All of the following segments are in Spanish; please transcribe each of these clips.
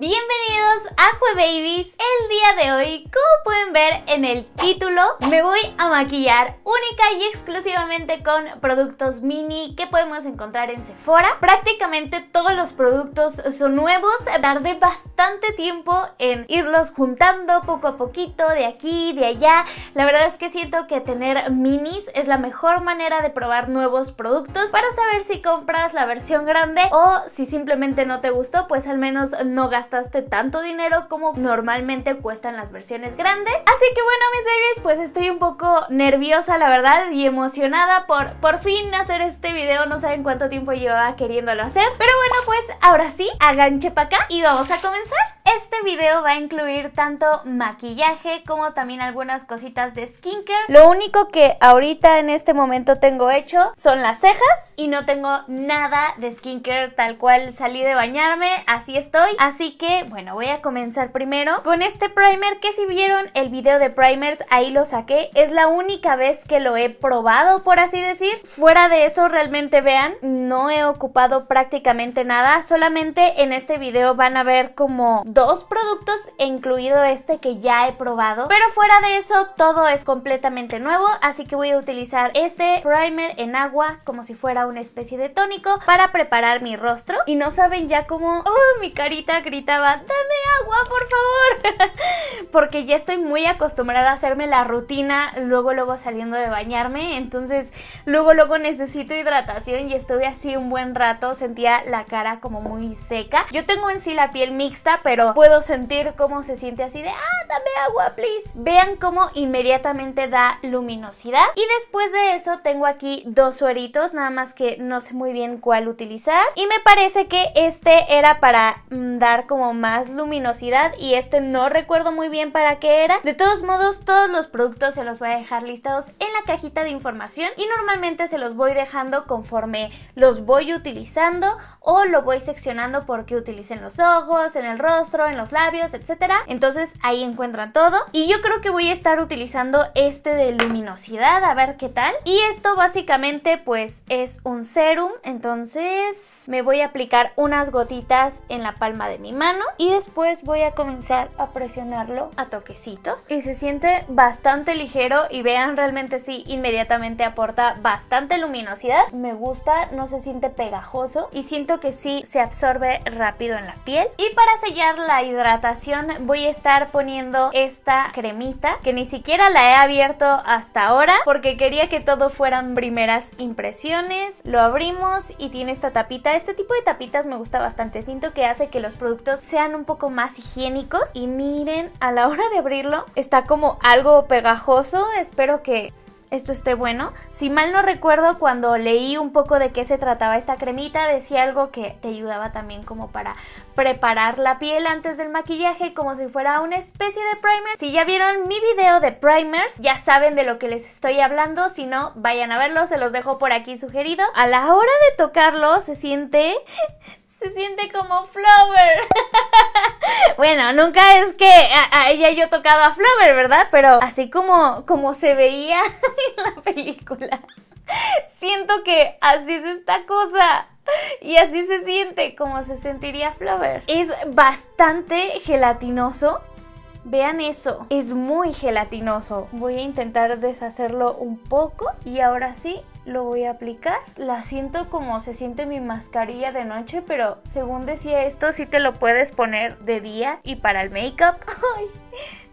bienvenidos a Babies El día de hoy, como pueden ver en el título, me voy a maquillar única y exclusivamente con productos mini que podemos encontrar en Sephora. Prácticamente todos los productos son nuevos. Tardé bastante tiempo en irlos juntando poco a poquito, de aquí, de allá. La verdad es que siento que tener minis es la mejor manera de probar nuevos productos para saber si compras la versión grande o si simplemente no te gustó, pues al menos no gastaste tanto dinero como normalmente cuestan las versiones grandes. Así que bueno, mis babies, pues estoy un poco nerviosa, la verdad, y emocionada por por fin hacer este video. No saben cuánto tiempo llevaba queriéndolo hacer. Pero bueno, pues ahora sí, aganche para acá y vamos a comenzar. Este video va a incluir tanto maquillaje como también algunas cositas de skincare. Lo único que ahorita en este momento tengo hecho son las cejas y no tengo nada de skincare tal cual salí de bañarme, así estoy. Así que bueno, voy a comenzar primero con este primer que si vieron el video de primers ahí lo saqué. Es la única vez que lo he probado por así decir. Fuera de eso realmente vean, no he ocupado prácticamente nada. Solamente en este video van a ver como dos productos, incluido este que ya he probado. Pero fuera de eso, todo es completamente nuevo, así que voy a utilizar este primer en agua como si fuera una especie de tónico para preparar mi rostro. Y no saben ya cómo oh, mi carita gritaba, dame agua, por favor. Porque ya estoy muy acostumbrada a hacerme la rutina luego, luego saliendo de bañarme. Entonces, luego, luego necesito hidratación y estuve así un buen rato. Sentía la cara como muy seca. Yo tengo en sí la piel mixta, pero puedo sentir cómo se siente así de, ah, dame agua, please. Vean cómo inmediatamente da luminosidad. Y después de eso tengo aquí dos sueritos, nada más que no sé muy bien cuál utilizar. Y me parece que este era para mm, dar como más luminosidad y este no recuerdo muy bien para qué era. De todos modos, todos los productos se los voy a dejar listados en la cajita de información y normalmente se los voy dejando conforme los voy utilizando o lo voy seccionando porque utilicen los ojos, en el rostro, en los labios, etcétera. Entonces ahí encuentran todo. Y yo creo que voy a estar utilizando este de luminosidad, a ver qué tal. Y esto básicamente pues es un serum, entonces me voy a aplicar unas gotitas en la palma de mi mano y después voy a comenzar a presionarlo a toquecitos. Y se siente bastante ligero y vean realmente sí, inmediatamente aporta bastante luminosidad. Me gusta, no se siente pegajoso y siento que sí se absorbe rápido en la piel. Y para sellar la hidratación voy a estar poniendo esta cremita que ni siquiera la he abierto hasta ahora porque quería que todo fueran primeras impresiones. Lo abrimos y tiene esta tapita. Este tipo de tapitas me gusta bastante. Siento que hace que los productos sean un poco más higiénicos. Y miren, a la hora de abrirlo está como algo pegajoso. Espero que esto esté bueno. Si mal no recuerdo, cuando leí un poco de qué se trataba esta cremita, decía algo que te ayudaba también como para preparar la piel antes del maquillaje, como si fuera una especie de primer. Si ya vieron mi video de primers, ya saben de lo que les estoy hablando. Si no, vayan a verlo, se los dejo por aquí sugerido. A la hora de tocarlo, se siente se siente como Flower. bueno, nunca es que a, ella yo tocaba a Flower, ¿verdad? Pero así como, como se veía en la película. Siento que así es esta cosa. Y así se siente como se sentiría Flower. Es bastante gelatinoso. Vean eso, es muy gelatinoso. Voy a intentar deshacerlo un poco y ahora sí lo voy a aplicar. La siento como se siente mi mascarilla de noche, pero según decía esto, sí te lo puedes poner de día y para el make-up.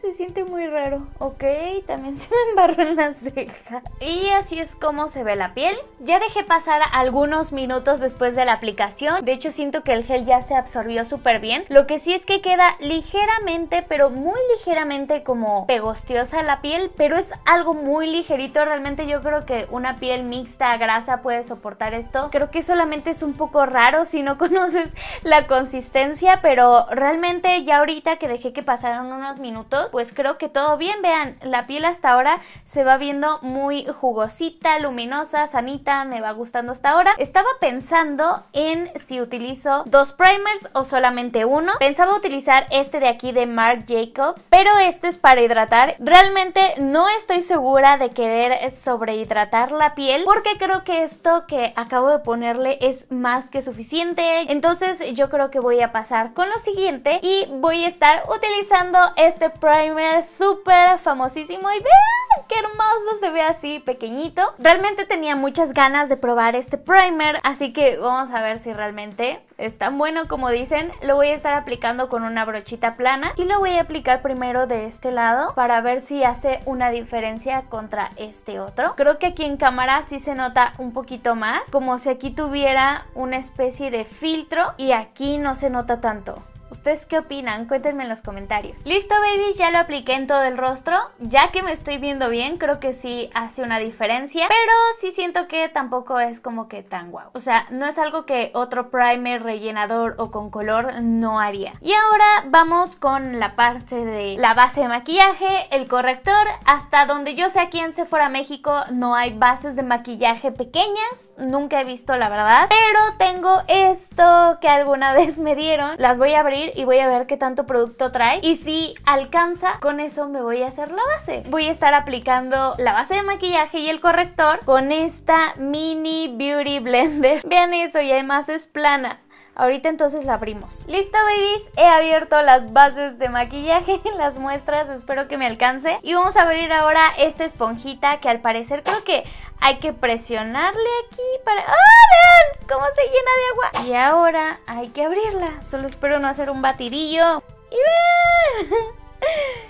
se siente muy raro, ¿ok? También se me embarró en la ceja. Y así es como se ve la piel. Ya dejé pasar algunos minutos después de la aplicación. De hecho, siento que el gel ya se absorbió súper bien. Lo que sí es que queda ligeramente, pero muy ligeramente como pegostiosa la piel, pero es algo muy ligerito. Realmente yo creo que una piel mixta, grasa puede soportar esto. Creo que solamente es un poco raro si no conoces la consistencia, pero realmente ya ahorita que dejé que pasaran unos minutos, pues, pues creo que todo bien. Vean, la piel hasta ahora se va viendo muy jugosita, luminosa, sanita, me va gustando hasta ahora. Estaba pensando en si utilizo dos primers o solamente uno. Pensaba utilizar este de aquí de Marc Jacobs, pero este es para hidratar. Realmente no estoy segura de querer sobrehidratar la piel porque creo que esto que acabo de ponerle es más que suficiente. Entonces yo creo que voy a pasar con lo siguiente y voy a estar utilizando este primer primer súper famosísimo y vean qué hermoso se ve así pequeñito. Realmente tenía muchas ganas de probar este primer, así que vamos a ver si realmente es tan bueno como dicen. Lo voy a estar aplicando con una brochita plana y lo voy a aplicar primero de este lado para ver si hace una diferencia contra este otro. Creo que aquí en cámara sí se nota un poquito más, como si aquí tuviera una especie de filtro y aquí no se nota tanto. ¿Ustedes qué opinan? Cuéntenme en los comentarios. Listo, babies, ya lo apliqué en todo el rostro. Ya que me estoy viendo bien, creo que sí hace una diferencia. Pero sí siento que tampoco es como que tan guau. O sea, no es algo que otro primer rellenador o con color no haría. Y ahora vamos con la parte de la base de maquillaje, el corrector. Hasta donde yo sé aquí en Sephora México no hay bases de maquillaje pequeñas. Nunca he visto, la verdad. Pero tengo esto que alguna vez me dieron. Las voy a abrir y voy a ver qué tanto producto trae y si alcanza, con eso me voy a hacer la base. Voy a estar aplicando la base de maquillaje y el corrector con esta mini beauty blender. Vean eso y además es plana. Ahorita entonces la abrimos. Listo, babies. He abierto las bases de maquillaje, las muestras. Espero que me alcance. Y vamos a abrir ahora esta esponjita que al parecer creo que hay que presionarle aquí para... ¡Ah, vean! ¿Cómo se llena de agua? Y ahora hay que abrirla. Solo espero no hacer un batidillo. ¡Y vean!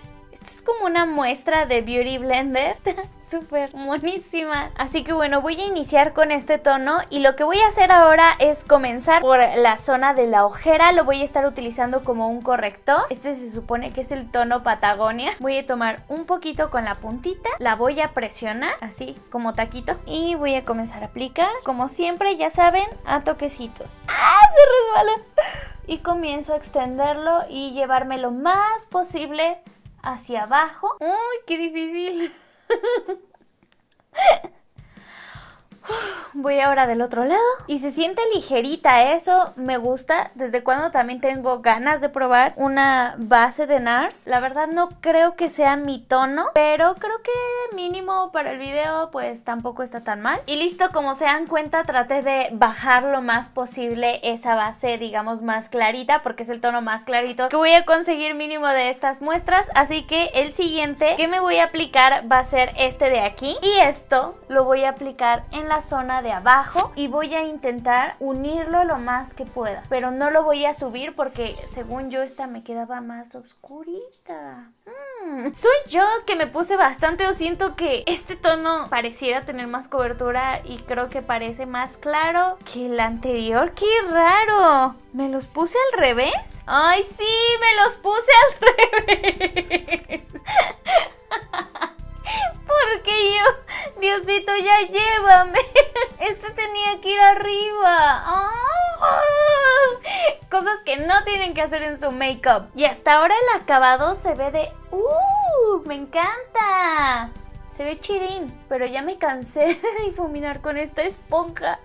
es como una muestra de Beauty Blender. Súper monísima. Así que bueno, voy a iniciar con este tono y lo que voy a hacer ahora es comenzar por la zona de la ojera. Lo voy a estar utilizando como un corrector. Este se supone que es el tono Patagonia. Voy a tomar un poquito con la puntita, la voy a presionar así como taquito y voy a comenzar a aplicar. Como siempre, ya saben, a toquecitos. ¡Ah! Se resbala. Y comienzo a extenderlo y llevarme lo más posible hacia abajo. ¡Uy, qué difícil! Voy ahora del otro lado. Y se siente ligerita, eso me gusta. Desde cuando también tengo ganas de probar una base de NARS. La verdad no creo que sea mi tono, pero creo que mínimo para el video pues tampoco está tan mal. Y listo, como se dan cuenta traté de bajar lo más posible esa base digamos más clarita porque es el tono más clarito que voy a conseguir mínimo de estas muestras. Así que el siguiente que me voy a aplicar va a ser este de aquí. Y esto lo voy a aplicar en la zona de abajo y voy a intentar unirlo lo más que pueda. Pero no lo voy a subir porque según yo esta me quedaba más oscurita. Mm, soy yo que me puse bastante o siento que este tono pareciera tener más cobertura y creo que parece más claro que el anterior. ¡Qué raro! ¿Me los puse al revés? ¡Ay, sí! ¡Me los puse al revés! ¿Por qué yo Diosito, ya llévame. Esto tenía que ir arriba. Ah. Cosas que no tienen que hacer en su make-up. Y hasta ahora el acabado se ve de... ¡Uh! ¡Me encanta! Se ve chidín pero ya me cansé de difuminar con esta esponja.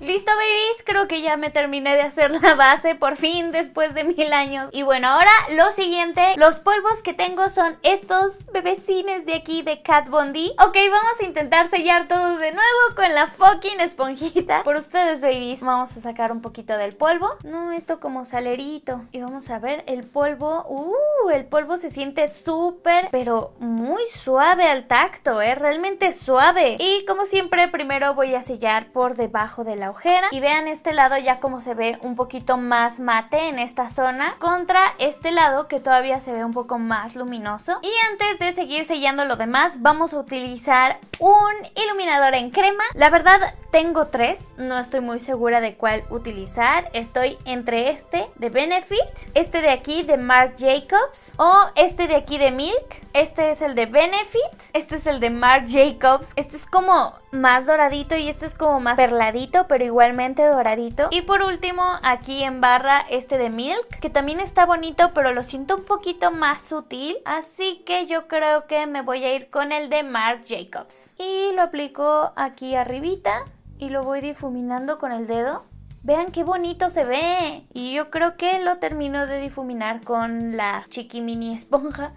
Listo, babies, creo que ya me terminé de hacer la base por fin después de mil años. Y bueno, ahora lo siguiente, los polvos que tengo son estos bebecines de aquí de Cat Bondi. Ok, vamos a intentar sellar todo de nuevo con la fucking esponjita. Por ustedes, babies, vamos a sacar un poquito del polvo. No, esto como salerito. Y vamos a ver el polvo. Uh, el polvo se siente súper, pero muy suave al tacto, ¿eh? Realmente suave. Y como siempre, primero voy a sellar por debajo de la ojera. Y vean este lado ya como se ve un poquito más mate en esta zona contra este lado que todavía se ve un poco más luminoso. Y antes de seguir sellando lo demás, vamos a utilizar un iluminador en crema. La verdad, tengo tres. No estoy muy segura de cuál utilizar. Estoy entre este de Benefit, este de aquí de Marc Jacobs o este de aquí de Milk. Este es el de Benefit, este es el de Marc Jacobs este es como más doradito y este es como más perladito, pero igualmente doradito. Y por último, aquí en barra este de Milk, que también está bonito, pero lo siento un poquito más sutil. Así que yo creo que me voy a ir con el de Marc Jacobs. Y lo aplico aquí arribita y lo voy difuminando con el dedo. Vean qué bonito se ve. Y yo creo que lo termino de difuminar con la chiqui mini esponja.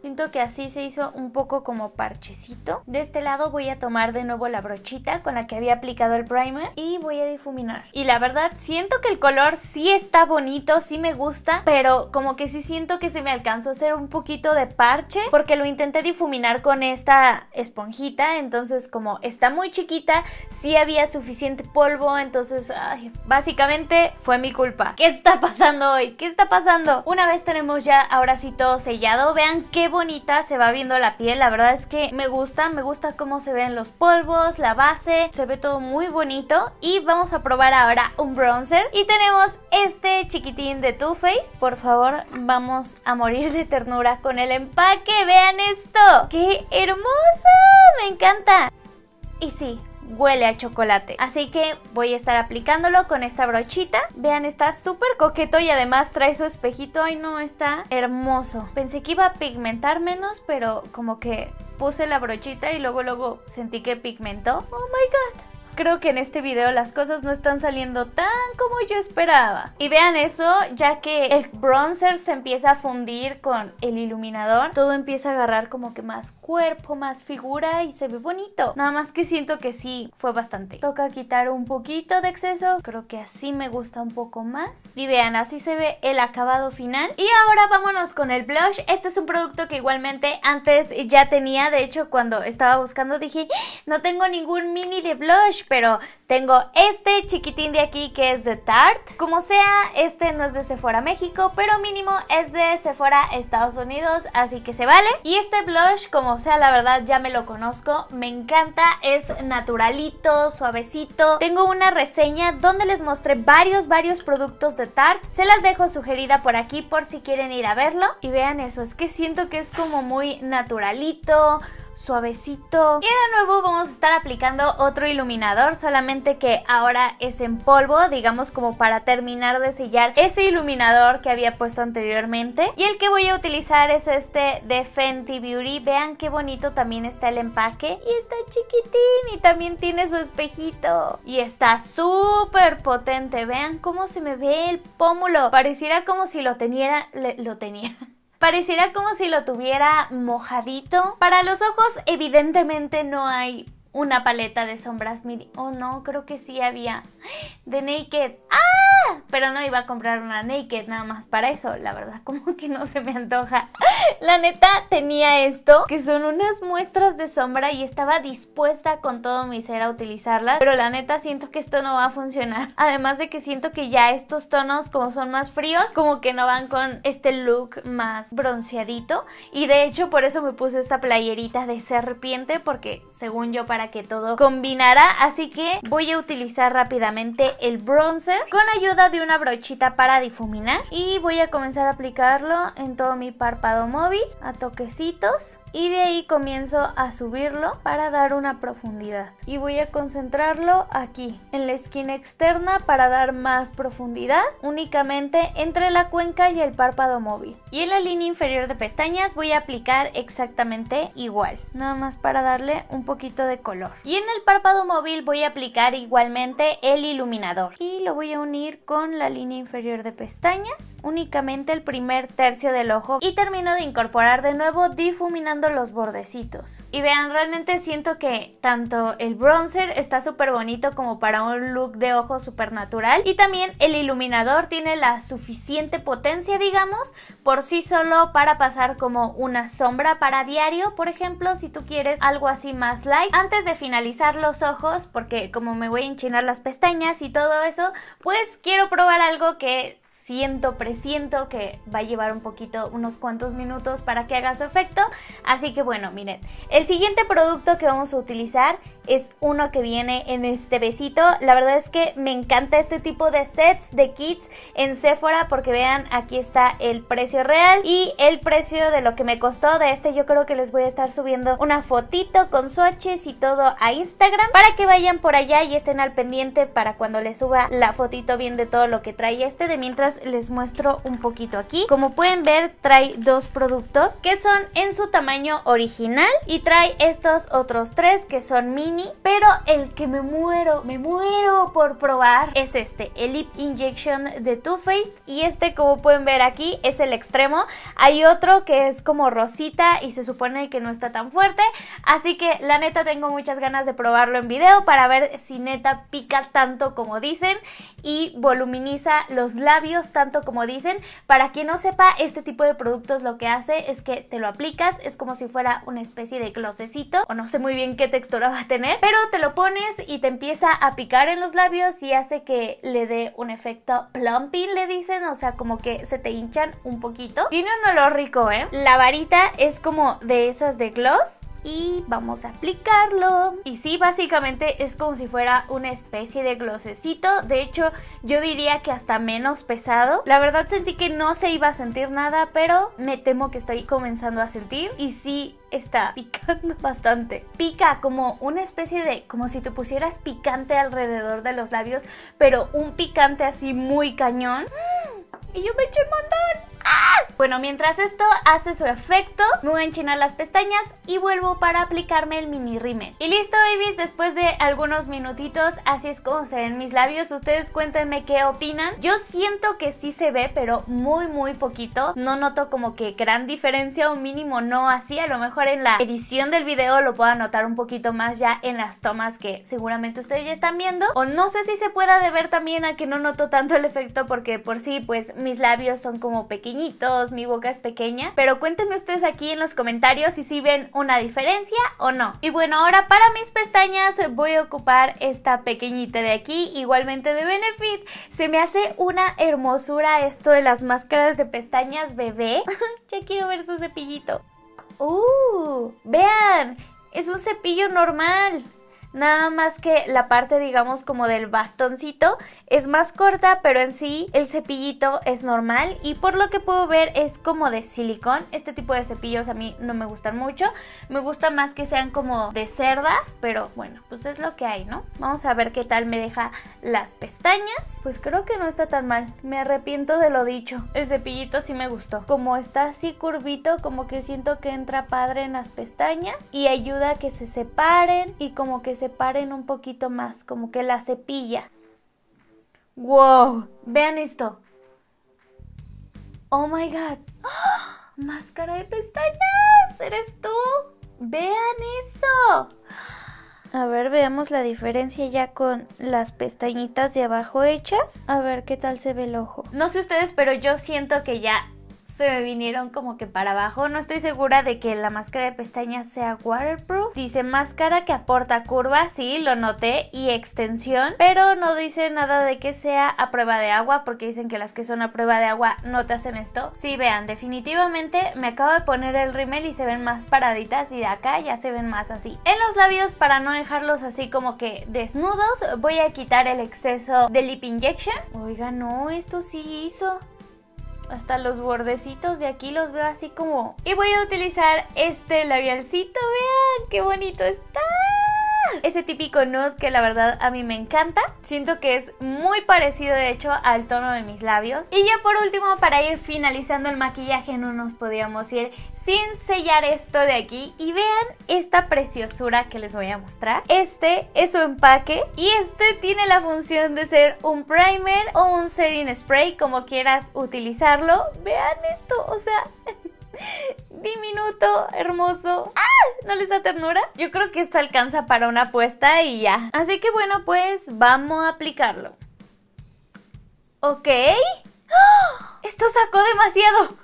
Siento que así se hizo un poco como parchecito. De este lado voy a tomar de nuevo la brochita con la que había aplicado el primer y voy a difuminar. Y la verdad siento que el color sí está bonito, sí me gusta, pero como que sí siento que se me alcanzó a hacer un poquito de parche porque lo intenté difuminar con esta esponjita, entonces como está muy chiquita, sí había suficiente polvo, entonces básicamente fue mi culpa. ¿Qué está pasando hoy? ¿Qué está pasando? Una vez tenemos ya ahora sí todo sellado, vean qué bonita se va viendo la piel, la verdad es que me gusta, me gusta cómo se ven los polvos, la base, se ve todo muy bonito y vamos a probar ahora un bronzer y tenemos este chiquitín de Too Faced, por favor vamos a morir de ternura con el empaque, vean esto, qué hermoso, me encanta. Y sí, huele a chocolate. Así que voy a estar aplicándolo con esta brochita. Vean, está súper coqueto y además trae su espejito. Ay, no, está hermoso. Pensé que iba a pigmentar menos, pero como que puse la brochita y luego luego sentí que pigmentó. Oh my god creo que en este video las cosas no están saliendo tan como yo esperaba. Y vean eso, ya que el bronzer se empieza a fundir con el iluminador, todo empieza a agarrar como que más cuerpo, más figura y se ve bonito. Nada más que siento que sí, fue bastante. Toca quitar un poquito de exceso, creo que así me gusta un poco más. Y vean, así se ve el acabado final. Y ahora vámonos con el blush. Este es un producto que igualmente antes ya tenía, de hecho cuando estaba buscando dije, ¡Ah! no tengo ningún mini de blush, pero tengo este chiquitín de aquí que es de Tarte. Como sea, este no es de Sephora México, pero mínimo es de Sephora Estados Unidos, así que se vale. Y este blush, como sea, la verdad ya me lo conozco, me encanta, es naturalito, suavecito. Tengo una reseña donde les mostré varios, varios productos de Tarte. Se las dejo sugerida por aquí por si quieren ir a verlo. Y vean eso, es que siento que es como muy naturalito, suavecito. Y de nuevo vamos a estar aplicando otro iluminador, solamente que ahora es en polvo, digamos como para terminar de sellar ese iluminador que había puesto anteriormente. Y el que voy a utilizar es este de Fenty Beauty. Vean qué bonito también está el empaque. Y está chiquitín y también tiene su espejito. Y está súper potente. Vean cómo se me ve el pómulo. Pareciera como si lo teniera... lo tenía... Pareciera como si lo tuviera mojadito. Para los ojos evidentemente no hay una paleta de sombras midi. Oh no, creo que sí había de Naked. ¡Ah! Pero no iba a comprar una Naked nada más para eso. La verdad, como que no se me antoja. La neta tenía esto, que son unas muestras de sombra y estaba dispuesta con todo mi ser a utilizarlas. Pero la neta siento que esto no va a funcionar. Además de que siento que ya estos tonos, como son más fríos, como que no van con este look más bronceadito. Y de hecho, por eso me puse esta playerita de serpiente, porque según yo, para que todo combinará, así que voy a utilizar rápidamente el bronzer con ayuda de una brochita para difuminar y voy a comenzar a aplicarlo en todo mi párpado móvil a toquecitos y de ahí comienzo a subirlo para dar una profundidad y voy a concentrarlo aquí en la esquina externa para dar más profundidad únicamente entre la cuenca y el párpado móvil y en la línea inferior de pestañas voy a aplicar exactamente igual nada más para darle un poquito de color y en el párpado móvil voy a aplicar igualmente el iluminador y lo voy a unir con la línea inferior de pestañas únicamente el primer tercio del ojo y termino de incorporar de nuevo difuminando los bordecitos. Y vean, realmente siento que tanto el bronzer está súper bonito como para un look de ojo súper natural. Y también el iluminador tiene la suficiente potencia, digamos, por sí solo para pasar como una sombra para diario, por ejemplo, si tú quieres algo así más light. Antes de finalizar los ojos, porque como me voy a enchinar las pestañas y todo eso, pues quiero probar algo que siento, presiento que va a llevar un poquito, unos cuantos minutos para que haga su efecto. Así que bueno, miren, el siguiente producto que vamos a utilizar es uno que viene en este besito. La verdad es que me encanta este tipo de sets de kits en Sephora porque vean, aquí está el precio real y el precio de lo que me costó de este. Yo creo que les voy a estar subiendo una fotito con swatches y todo a Instagram para que vayan por allá y estén al pendiente para cuando les suba la fotito bien de todo lo que trae este. De mientras les muestro un poquito aquí. Como pueden ver trae dos productos que son en su tamaño original y trae estos otros tres que son mini. Pero el que me muero, me muero por probar es este, el Lip Injection de Too Faced. Y este como pueden ver aquí es el extremo. Hay otro que es como rosita y se supone que no está tan fuerte. Así que la neta tengo muchas ganas de probarlo en video para ver si neta pica tanto como dicen y voluminiza los labios tanto como dicen. Para quien no sepa, este tipo de productos lo que hace es que te lo aplicas, es como si fuera una especie de glosecito, o no sé muy bien qué textura va a tener, pero te lo pones y te empieza a picar en los labios y hace que le dé un efecto plumping, le dicen, o sea, como que se te hinchan un poquito. Tiene un olor rico, ¿eh? La varita es como de esas de gloss, y vamos a aplicarlo. Y sí, básicamente es como si fuera una especie de glosecito. De hecho, yo diría que hasta menos pesado. La verdad sentí que no se iba a sentir nada, pero me temo que estoy comenzando a sentir. Y sí, está picando bastante. Pica como una especie de, como si te pusieras picante alrededor de los labios, pero un picante así muy cañón. Y yo me eché un montón. Bueno, mientras esto hace su efecto, me voy a enchinar las pestañas y vuelvo para aplicarme el mini rímel. Y listo, babies, después de algunos minutitos, así es como se ven mis labios. Ustedes cuéntenme qué opinan. Yo siento que sí se ve, pero muy, muy poquito. No noto como que gran diferencia o mínimo no así. A lo mejor en la edición del video lo puedo notar un poquito más ya en las tomas que seguramente ustedes ya están viendo. O no sé si se pueda deber también a que no noto tanto el efecto porque por sí, pues mis labios son como pequeños mi boca es pequeña, pero cuéntenme ustedes aquí en los comentarios si sí ven una diferencia o no. Y bueno, ahora para mis pestañas voy a ocupar esta pequeñita de aquí, igualmente de Benefit. Se me hace una hermosura esto de las máscaras de pestañas bebé. ya quiero ver su cepillito. ¡Uh! ¡Vean! Es un cepillo normal. Nada más que la parte, digamos, como del bastoncito es más corta, pero en sí el cepillito es normal y por lo que puedo ver es como de silicón. Este tipo de cepillos a mí no me gustan mucho. Me gusta más que sean como de cerdas, pero bueno, pues es lo que hay, ¿no? Vamos a ver qué tal me deja las pestañas. Pues creo que no está tan mal. Me arrepiento de lo dicho. El cepillito sí me gustó. Como está así curvito, como que siento que entra padre en las pestañas y ayuda a que se separen y como que se separen un poquito más, como que la cepilla. ¡Wow! Vean esto. ¡Oh my god! ¡Máscara de pestañas! ¡Eres tú! ¡Vean eso! A ver, veamos la diferencia ya con las pestañitas de abajo hechas. A ver qué tal se ve el ojo. No sé ustedes, pero yo siento que ya se me vinieron como que para abajo. No estoy segura de que la máscara de pestañas sea waterproof. Dice máscara que aporta curva, sí, lo noté, y extensión, pero no dice nada de que sea a prueba de agua porque dicen que las que son a prueba de agua no te hacen esto. Sí, vean, definitivamente me acabo de poner el rimel y se ven más paraditas y de acá ya se ven más así. En los labios para no dejarlos así como que desnudos voy a quitar el exceso de lip injection. Oiga, no, esto sí hizo hasta los bordecitos de aquí los veo así como... Y voy a utilizar este labialcito, vean qué bonito está. Ese típico nude que la verdad a mí me encanta. Siento que es muy parecido de hecho al tono de mis labios. Y ya por último, para ir finalizando el maquillaje, no nos podíamos ir sin sellar esto de aquí. Y vean esta preciosura que les voy a mostrar. Este es su empaque y este tiene la función de ser un primer o un setting spray, como quieras utilizarlo. Vean esto, o sea diminuto, hermoso. ¡Ah! ¿No les da ternura? Yo creo que esto alcanza para una apuesta y ya. Así que bueno, pues vamos a aplicarlo. ¿Ok? ¡Ah! Esto sacó demasiado.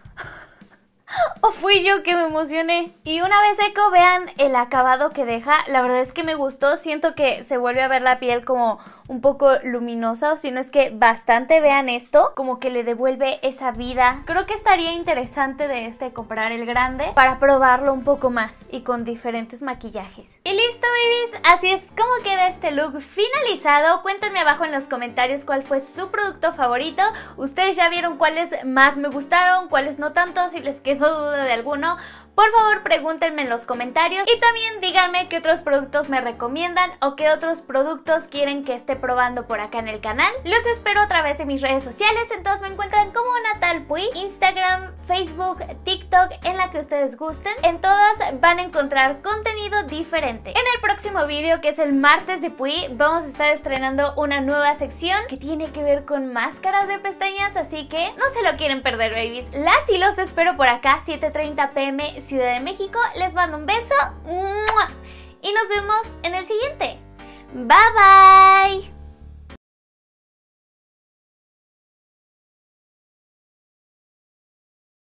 ¿O fui yo que me emocioné? Y una vez seco, vean el acabado que deja. La verdad es que me gustó. Siento que se vuelve a ver la piel como un poco luminosa, o si no es que bastante vean esto, como que le devuelve esa vida. Creo que estaría interesante de este comprar el grande para probarlo un poco más y con diferentes maquillajes. Y listo, babies, así es como queda este look finalizado. Cuéntenme abajo en los comentarios cuál fue su producto favorito. Ustedes ya vieron cuáles más me gustaron, cuáles no tanto, si les quedó duda de alguno. Por favor pregúntenme en los comentarios y también díganme qué otros productos me recomiendan o qué otros productos quieren que esté probando por acá en el canal. Los espero a través de mis redes sociales, entonces me encuentran como Natal Pui. Instagram, Facebook, TikTok, en la que ustedes gusten. En todas van a encontrar contenido diferente. En el próximo video, que es el martes de Pui, vamos a estar estrenando una nueva sección que tiene que ver con máscaras de pestañas, así que no se lo quieren perder, babies. Las y los espero por acá, 7.30 pm Ciudad de México. Les mando un beso y nos vemos en el siguiente. Bye bye.